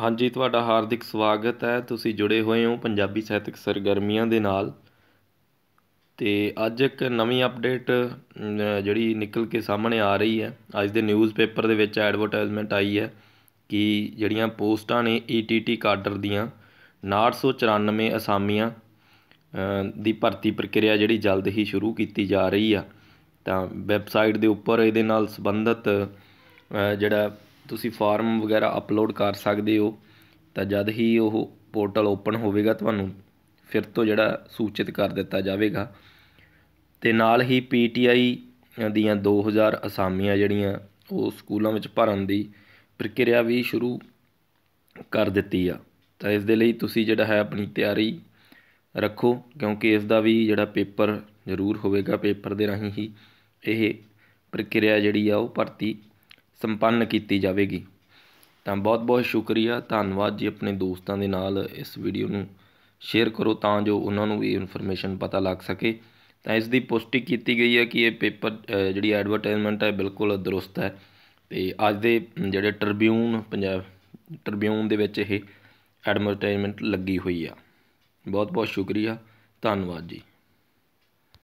ਹਾਂਜੀ ਤੁਹਾਡਾ ਹਾਰਦਿਕ ਸਵਾਗਤ ਹੈ ਤੁਸੀਂ ਜੁੜੇ ਹੋਏ ਹੋ ਪੰਜਾਬੀ ਸਾਹਿਤਕ ਸਰਗਰਮੀਆਂ ਦੇ ਨਾਲ ਤੇ ਅੱਜ ਇੱਕ ਨਵੀਂ ਅਪਡੇਟ ਜਿਹੜੀ ਨਿਕਲ ਕੇ ਸਾਹਮਣੇ ਆ ਰਹੀ ਹੈ ਅੱਜ ਦੇ ਨਿਊਜ਼ਪੇਪਰ ਦੇ ਵਿੱਚ ਐਡਵਰਟਾਈਜ਼ਮੈਂਟ ਆਈ ਹੈ ਕਿ ਜਿਹੜੀਆਂ ਪੋਸਟਾਂ ਨੇ ਈਟੀਟੀ e ਕਾਡਰ ਦੀਆਂ 994 ਅਸਾਮੀਆਂ ਦੀ ਭਰਤੀ ਪ੍ਰਕਿਰਿਆ ਜਿਹੜੀ ਜਲਦ ਹੀ ਸ਼ੁਰੂ ਕੀਤੀ ਜਾ ਰਹੀ ਆ ਤਾਂ ਵੈਬਸਾਈਟ ਦੇ ਉੱਪਰ ਇਹਦੇ ਨਾਲ ਸੰਬੰਧਿਤ ਜਿਹੜਾ ਤੁਸੀਂ ਫਾਰਮ ਵਗੈਰਾ ਅਪਲੋਡ ਕਰ ਸਕਦੇ ਹੋ ਤਾਂ ਜਦ ਹੀ ਉਹ ਪੋਰਟਲ ਓਪਨ ਹੋਵੇਗਾ ਤੁਹਾਨੂੰ ਫਿਰ ਤੋਂ ਜਿਹੜਾ ਸੂਚਿਤ ਕਰ ਦਿੱਤਾ ਜਾਵੇਗਾ ਤੇ ਨਾਲ ਹੀ ਪੀਟੀਆਈ ਦੀਆਂ 2000 ਅਸਾਮੀਆਂ ਜਿਹੜੀਆਂ ਉਹ ਸਕੂਲਾਂ ਵਿੱਚ ਭਰਨ ਦੀ ਪ੍ਰਕਿਰਿਆ ਵੀ ਸ਼ੁਰੂ ਕਰ ਦਿੱਤੀ ਆ ਤਾਂ ਇਸ ਦੇ ਲਈ ਤੁਸੀਂ ਜਿਹੜਾ ਹੈ ਆਪਣੀ ਤਿਆਰੀ ਰੱਖੋ ਕਿਉਂਕਿ ਇਸ ਦਾ ਵੀ ਜਿਹੜਾ ਪੇਪਰ ਜ਼ਰੂਰ ਹੋਵੇਗਾ ਪੇਪਰ ਦੇ ਰਾਹੀਂ ਹੀ ਇਹ ਪ੍ਰਕਿਰਿਆ ਜਿਹੜੀ ਆ ਉਹ ਭਰਤੀ ਸੰਪੰਨ ਕੀਤੀ ਜਾਵੇਗੀ ਤਾਂ ਬਹੁਤ ਬਹੁਤ ਸ਼ੁਕਰੀਆ ਧੰਨਵਾਦ ਜੀ ਆਪਣੇ ਦੋਸਤਾਂ ਦੇ ਨਾਲ ਇਸ ਵੀਡੀਓ ਨੂੰ ਸ਼ੇਅਰ ਕਰੋ ਤਾਂ ਜੋ ਉਹਨਾਂ ਨੂੰ ਵੀ ਇਨਫੋਰਮੇਸ਼ਨ ਪਤਾ ਲੱਗ ਸਕੇ ਤਾਂ ਇਸ ਦੀ ਪੁਸ਼ਟੀ ਕੀਤੀ ਗਈ ਹੈ ਕਿ ਇਹ ਪੇਪਰ ਜਿਹੜੀ ਐਡਵਰਟਾਈਜ਼ਮੈਂਟ ਹੈ ਬਿਲਕੁਲ ਦਰੁਸਤ ਹੈ ਤੇ ਅੱਜ ਦੇ ਜਿਹੜੇ ਟ੍ਰਿਬਿਊਨ ਪੰਜਾਬ ਟ੍ਰਿਬਿਊਨ ਦੇ ਵਿੱਚ ਇਹ ਐਡਵਰਟਾਈਜ਼ਮੈਂਟ ਲੱਗੀ ਹੋਈ ਆ ਬਹੁਤ ਬਹੁਤ ਸ਼ੁਕਰੀਆ ਧੰਨਵਾਦ ਜੀ